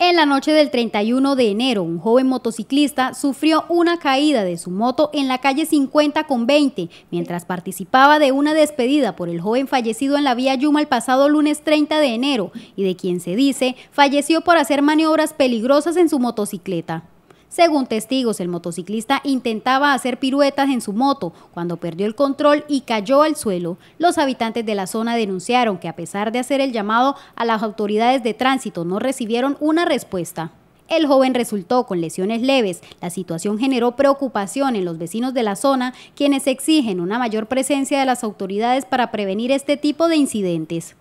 En la noche del 31 de enero, un joven motociclista sufrió una caída de su moto en la calle 50 con 20, mientras participaba de una despedida por el joven fallecido en la vía Yuma el pasado lunes 30 de enero y de quien se dice falleció por hacer maniobras peligrosas en su motocicleta. Según testigos, el motociclista intentaba hacer piruetas en su moto cuando perdió el control y cayó al suelo. Los habitantes de la zona denunciaron que a pesar de hacer el llamado a las autoridades de tránsito no recibieron una respuesta. El joven resultó con lesiones leves. La situación generó preocupación en los vecinos de la zona, quienes exigen una mayor presencia de las autoridades para prevenir este tipo de incidentes.